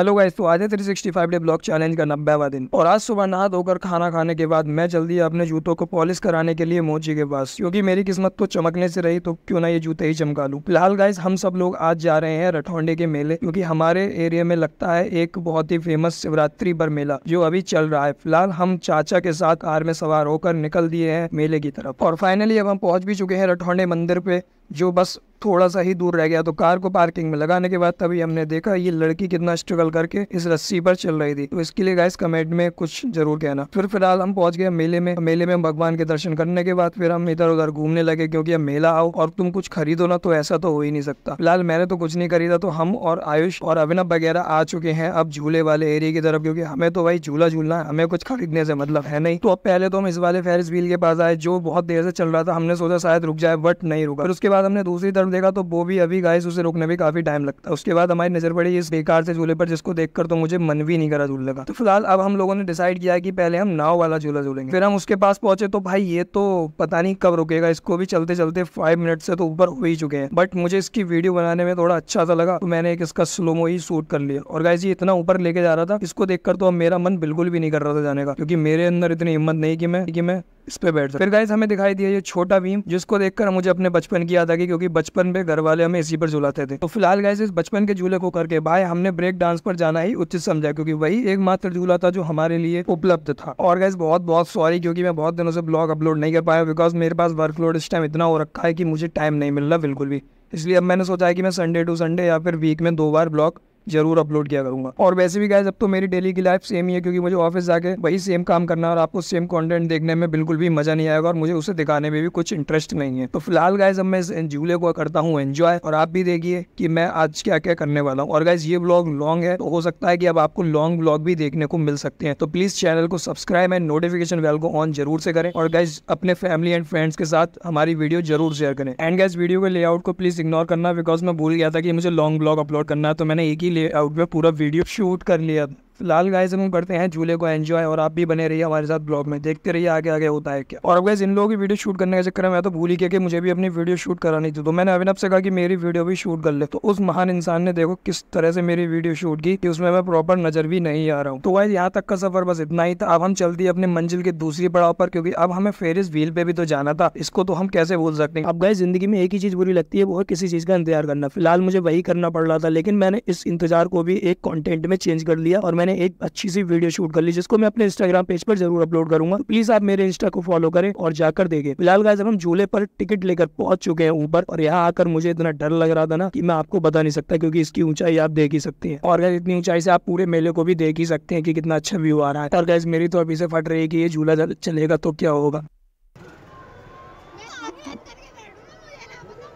Hello guys तो आज है 365 डे ब्लॉक चैलेंज का नब्बेवा दिन और आज सुबह नहा धोकर खाना खाने के बाद मैं जल्दी अपने जूतों को पॉलिश कराने के लिए मोची के पास क्योंकि मेरी किस्मत तो चमकने से रही तो क्यों ना ये जूते ही चमका लूँ फिलहाल गाइस हम सब लोग आज जा रहे हैं रठौंडे के मेले क्यूँकी हमारे एरिया में लगता है एक बहुत ही फेमस शिवरात्रि पर मेला जो अभी चल रहा है फिलहाल हम चाचा के साथ कार में सवार होकर निकल दिए है मेले की तरफ और फाइनली अब हम पहुँच भी चुके हैं रठौंडे मंदिर पे जो बस थोड़ा सा ही दूर रह गया तो कार को पार्किंग में लगाने के बाद तभी हमने देखा ये लड़की कितना स्ट्रगल करके इस रस्सी पर चल रही थी तो इसके लिए गाइस कमेंट में कुछ जरूर कहना फिर फिलहाल हम पहुंच गए मेले में मेले में भगवान के दर्शन करने के बाद फिर हम इधर उधर घूमने लगे क्योंकि अब मेला आओ और तुम कुछ खरीदो ना तो ऐसा तो हो ही नहीं सकता फिलहाल मैंने तो कुछ नहीं खरीदा तो हम और आयुष और अभिनव वगैरह आ चुके हैं अब झूले वाले एरिया की तरफ क्योंकि हमें तो भाई झूला झूलना है हमें कुछ खरीदने से मतलब है नहीं तो अब पहले तो हम इस वाले फेरिस व्हील के पास आए जो बहुत देर से चल रहा था हमने सोचा शायद रुक जाए बट नहीं रुका फिर उसके बाद हमने दूसरी तरफ तरफ देखा तो वो भी अभी गाइस उसे रोकने में काफ़ी टाइम लगता है उसके बाद हमारी नज़र पड़ी इस बेकार से झूले पर जिसको देखकर तो मुझे मन भी नहीं करा झूलने का तो फिलहाल अब हम लोगों ने डिसाइड किया कि पहले हम नाव वाला झूला झूलेंगे फिर हम उसके पास पहुंचे तो भाई ये तो पता नहीं कब रुकेगा इसको भी चलते चलते फाइव मिनट से तो ऊपर हो ही चुके हैं बट मुझे इसकी वीडियो बनाने में थोड़ा अच्छा सा लगा तो मैंने एक इसका स्लोमो ही शूट कर लिया और गाइस ये इतना ऊपर लेके जा रहा था इसको देखकर तो अब मेरा मन बिल्कुल भी नहीं कर रहा था जाने का क्योंकि मेरे अंदर इतनी हिम्मत नहीं कि मैं कि मैं इस पे बैठ फिर गाइज हमें दिखाई दिया ये छोटा भीम जिसको देखकर मुझे अपने बचपन की याद आ गई क्योंकि बचपन में घर वाले हमें इसी पर झूलाते थे तो फिलहाल गाइज इस बचपन के झूले को करके भाई हमने ब्रेक डांस पर जाना ही उचित समझा क्योंकि वही एकमात्र झूला था जो हमारे लिए उपलब्ध था और गाइज बहुत बहुत सॉरी क्योंकि मैं बहुत दिनों से ब्लॉग अपलोड नहीं कर पाया बिकॉज मेरे पास वर्कलोड इस टाइम इतना हो रखा है कि मुझे टाइम नहीं मिल रहा बिल्कुल भी इसलिए अब मैंने सोचा है कि मैं संडे टू संडे या फिर वीक में दो बार ब्लॉग जरूर अपलोड किया करूंगा और वैसे भी गाइज अब तो मेरी डेली की लाइफ सेम ही है क्योंकि मुझे ऑफिस जाके वही सेम काम करना है और आपको सेम कंटेंट देखने में बिल्कुल भी मजा नहीं आएगा और मुझे उसे दिखाने में भी कुछ इंटरेस्ट नहीं है तो फिलहाल गाइज अब मैं इस झूले को करता हूँ एंजॉय और आप भी देखिए कि मैं आज क्या क्या करने वाला हूँ और गाइज ये ब्लॉग लॉन्ग है तो हो सकता है कि अब आपको लॉन्ग ब्लॉग भी देखने को मिल सकते हैं तो प्लीज चैनल को सब्सक्राइब एंड नोटिफिकेशन बेल को ऑन जरूर से करें और गाइज अपने फैमिली एंड फ्रेंड्स के साथ हमारी वीडियो जरूर शेयर करें एंड गाइज वीडियो के लेआउट को प्लीज इग्नोर करना बिकॉज मैं भूल गया था कि मुझे लॉन्ग ब्लॉग अपलोड करना है तो मैंने एक ही लेआउट में पूरा वीडियो शूट कर लिया फिलहाल गाइज हम करते हैं झूले को एंजॉय और आप भी बने रहिए हमारे साथ ब्लॉग में देखते रहिए आगे आगे होता है क्या और गाइज इन लोगों की वीडियो शूट करने का चक्कर में मैं तो भूल ही गया कि मुझे भी अपनी वीडियो शूट करानी थी तो मैंने अभिनव से कहा कि मेरी वीडियो भी शूट कर ले तो उस महान इंसान ने देखो किस तरह से मेरी वीडियो शूट की उसमें मैं प्रॉपर नजर भी नहीं आ रहा हूँ तो गाइज यहाँ तक का सफर बस इतना ही था अब हम चलती अपने मंजिल के दूसरी पड़ाव पर क्योंकि अब हमें फेरिस व्हील पे भी तो जाना था इसको तो हम कैसे भूल सकते हैं अब गाइज जिंदगी में एक ही चीज बुरी लगती है वो है किसी चीज का इंतजार करना फिलहाल मुझे वही करना पड़ रहा था लेकिन मैंने इस इंतजार को भी एक कॉन्टेंट में चेंज कर लिया और मैंने मैंने एक अच्छी सी वीडियो शूट कर ली जिसको मैं अपने इंस्टाग्राम पेज पर जरूर अपलोड करूंगा प्लीज आप मेरे इंस्टा को फॉलो करें और जाकर देखें फिलहाल गाइज अब हम झूले पर टिकट लेकर पहुंच चुके हैं ऊपर और यहाँ आकर मुझे इतना डर लग रहा था ना कि मैं आपको बता नहीं सकता क्योंकि इसकी ऊंचाई आप देख ही सकते हैं और अगर इतनी ऊंचाई से आप पूरे मेले को भी देख ही सकते हैं कि कितना अच्छा व्यू आ रहा है और गैस मेरी तो अभी से फट रही है कि ये झूला चलेगा तो क्या होगा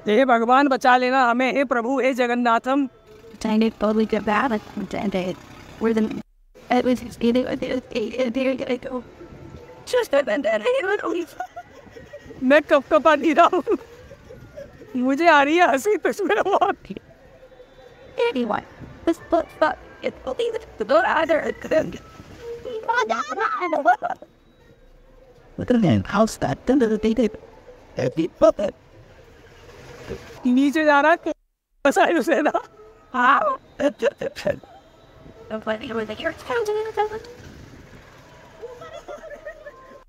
हे भगवान बचा लेना हमें हे प्रभु हे जगन्नाथम where the I was just eating with it, and there I go. Just that, then I would leave. मैं up का पानी रहा हूँ मुझे आ रही है हंसी तस्वीर बहुत Anyway, this book fuck it's believe it to not either it couldn't. What the name? How's that? Then the data. Every puppet. नीचे जा रहा है बसाई उसे ना हाँ ah, of like, playing like, you're expounding it.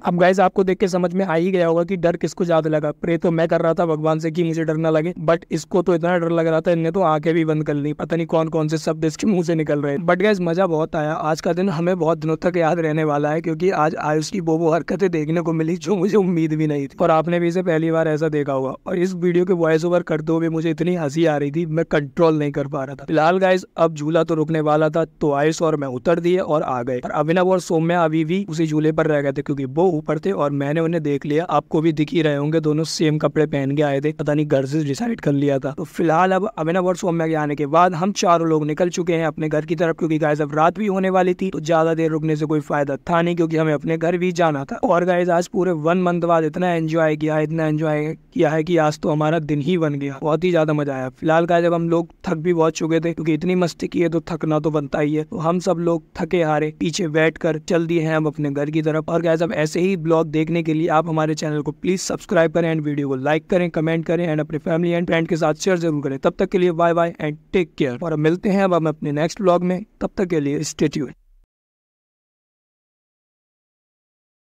अब गाइज आपको देख के समझ में आ ही गया होगा कि डर किसको ज्यादा लगा प्रे तो मैं कर रहा था भगवान से कि मुझे डर ना लगे बट इसको तो इतना डर लग रहा था इनने तो आंखें भी बंद कर ली पता नहीं कौन कौन से शब्द इसके मुंह से निकल रहे बट गाइज मजा बहुत आया आज का दिन हमें बहुत दिनों तक याद रहने वाला है क्योंकि आज आयुष की वो वो हरकतें देखने को मिली जो मुझे उम्मीद भी नहीं थी और आपने भी इसे पहली बार ऐसा देखा होगा और इस वीडियो के वॉइस ओवर करते हुए मुझे इतनी हंसी आ रही थी मैं कंट्रोल नहीं कर पा रहा था फिलहाल गाइज अब झूला तो रुकने वाला था तो आयुष और मैं उतर दिए और आ गए और अभिनव और सोम्या अभी भी उसी झूले पर रह गए थे क्योंकि वो ऊपर थे और मैंने उन्हें देख लिया आपको भी दिख ही रहे होंगे दोनों सेम कपड़े पहन के आए थे पता नहीं घर से डिसाइड कर लिया था तो फिलहाल अब अमेना वर्ड सोम्या के आने के बाद हम चारों लोग निकल चुके हैं अपने घर की तरफ क्योंकि गाइज अब रात भी होने वाली थी तो ज्यादा देर रुकने से कोई फायदा था नहीं क्योंकि हमें अपने घर भी जाना था और गाइज आज पूरे वन मंथ बाद इतना एंजॉय किया इतना एंजॉय किया है कि आज तो हमारा दिन ही बन गया बहुत ही ज़्यादा मजा आया फिलहाल का जब हम लोग थक भी बहुत चुके थे क्योंकि इतनी मस्ती की है तो थकना तो बनता ही है तो हम सब लोग थके हारे पीछे बैठ कर चल दिए हैं हम अपने घर की तरफ और गैस जब ऐसे ही ब्लॉग देखने के लिए आप हमारे चैनल को प्लीज सब्सक्राइब करें एंड वीडियो को लाइक करें कमेंट करें एंड अपने फैमिली एंड फ्रेंड के साथ शेयर जरूर करें तब तक के लिए bye bye and take care और मिलते हैं अब हम अपने नेक्स्ट ब्लॉग में तब तक के लिए स्टेट्यूट